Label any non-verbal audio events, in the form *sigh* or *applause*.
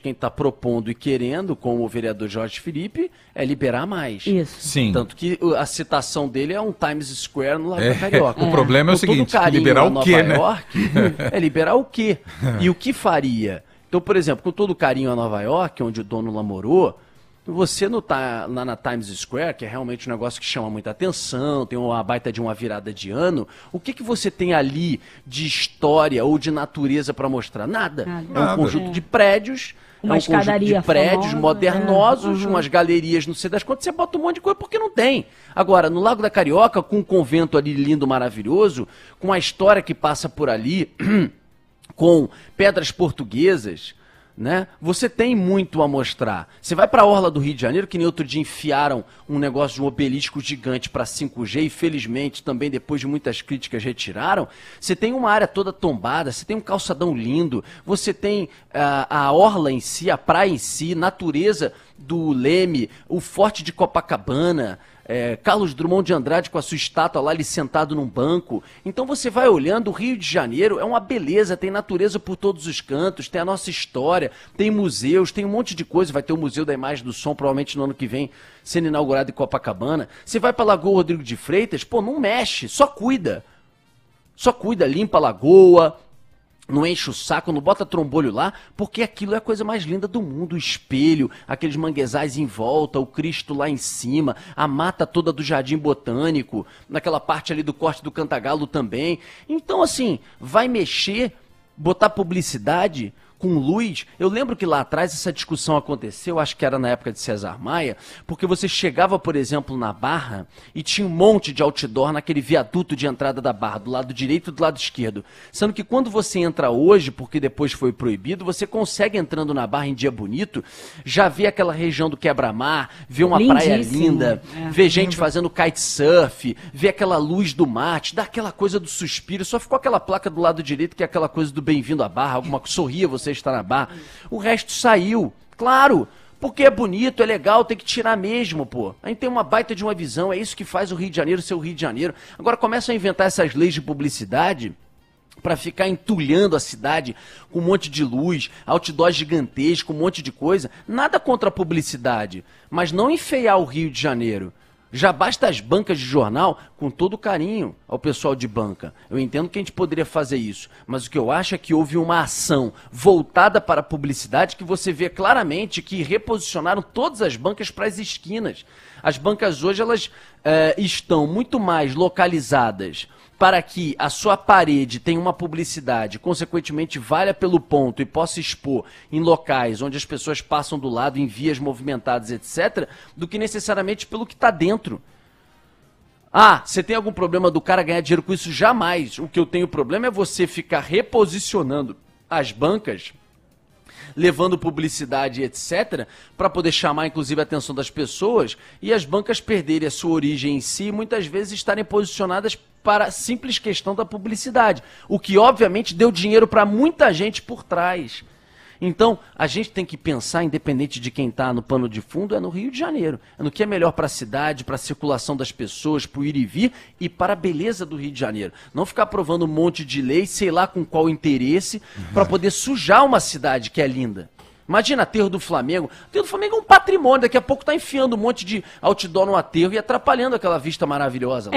quem está propondo e querendo, como o vereador Jorge Felipe, é liberar mais. Isso. Sim. Tanto que a citação dele é um Times Square no lago. é, da Carioca. *laughs* O é. problema é o Com seguinte, liberar o quê, né? York, *laughs* é liberar o quê? É. E o que faria? Então, por exemplo, com todo carinho a Nova York, onde o dono lá morou, você no, tá, lá na Times Square, que é realmente um negócio que chama muita atenção, tem uma baita de uma virada de ano, o que, que você tem ali de história ou de natureza para mostrar? Nada. Nada. É um conjunto é. de prédios uma é um escadaria conjunto de prédios modernosos, é, uhum. umas galerias, não sei das quantas, você bota um monte de coisa porque não tem. Agora, no Lago da Carioca, com um convento ali lindo, maravilhoso, com a história que passa por ali, *clears throat* com pedras portuguesas, né? Você tem muito a mostrar. Você vai para a orla do Rio de Janeiro, que nem outro dia enfiaram um negócio de um obelisco gigante para 5G e felizmente também depois de muitas críticas retiraram. Você tem uma área toda tombada, você tem um calçadão lindo, você tem uh, a orla em si, a praia em si, natureza do Leme, o Forte de Copacabana, é, Carlos Drummond de Andrade com a sua estátua lá, ali sentado num banco. Então você vai olhando, o Rio de Janeiro é uma beleza, tem natureza por todos os cantos, tem a nossa história, tem museus, tem um monte de coisa. Vai ter o Museu da Imagem do Som, provavelmente no ano que vem, sendo inaugurado em Copacabana. Você vai para Lagoa Rodrigo de Freitas, pô, não mexe, só cuida. Só cuida, limpa a lagoa, não enche o saco, não bota trombolho lá, porque aquilo é a coisa mais linda do mundo, o espelho, aqueles manguezais em volta, o Cristo lá em cima, a mata toda do Jardim Botânico, naquela parte ali do corte do Cantagalo também. Então assim, vai mexer, botar publicidade, com luz. Eu lembro que lá atrás essa discussão aconteceu, acho que era na época de César Maia, porque você chegava, por exemplo, na Barra e tinha um monte de outdoor naquele viaduto de entrada da Barra, do lado direito e do lado esquerdo. Sendo que quando você entra hoje, porque depois foi proibido, você consegue entrando na Barra em dia bonito, já ver aquela região do quebra-mar, ver uma Lindíssimo. praia linda, é, ver gente lembro. fazendo kitesurf, ver aquela luz do mate, dá aquela coisa do suspiro, só ficou aquela placa do lado direito que é aquela coisa do bem-vindo à Barra, alguma sorria você você O resto saiu. Claro, porque é bonito, é legal, tem que tirar mesmo, pô. A gente tem uma baita de uma visão, é isso que faz o Rio de Janeiro ser o Rio de Janeiro. Agora começa a inventar essas leis de publicidade para ficar entulhando a cidade com um monte de luz, outdoors gigantesco, um monte de coisa. Nada contra a publicidade, mas não enfeiar o Rio de Janeiro. Já basta as bancas de jornal, com todo carinho ao pessoal de banca. Eu entendo que a gente poderia fazer isso, mas o que eu acho é que houve uma ação voltada para a publicidade que você vê claramente que reposicionaram todas as bancas para as esquinas. As bancas hoje elas é, estão muito mais localizadas para que a sua parede tenha uma publicidade, consequentemente valha pelo ponto e possa expor em locais onde as pessoas passam do lado, em vias movimentadas, etc., do que necessariamente pelo que está dentro. Ah, você tem algum problema do cara ganhar dinheiro com isso? Jamais. O que eu tenho problema é você ficar reposicionando as bancas levando publicidade, etc., para poder chamar inclusive a atenção das pessoas e as bancas perderem a sua origem em si e muitas vezes estarem posicionadas para simples questão da publicidade, o que obviamente deu dinheiro para muita gente por trás. Então, a gente tem que pensar, independente de quem está no pano de fundo, é no Rio de Janeiro. É no que é melhor para a cidade, para a circulação das pessoas, para o ir e vir e para a beleza do Rio de Janeiro. Não ficar aprovando um monte de lei, sei lá com qual interesse, uhum. para poder sujar uma cidade que é linda. Imagina aterro do Flamengo. aterro do Flamengo é um patrimônio. Daqui a pouco está enfiando um monte de outdoor no aterro e atrapalhando aquela vista maravilhosa. Lá. É.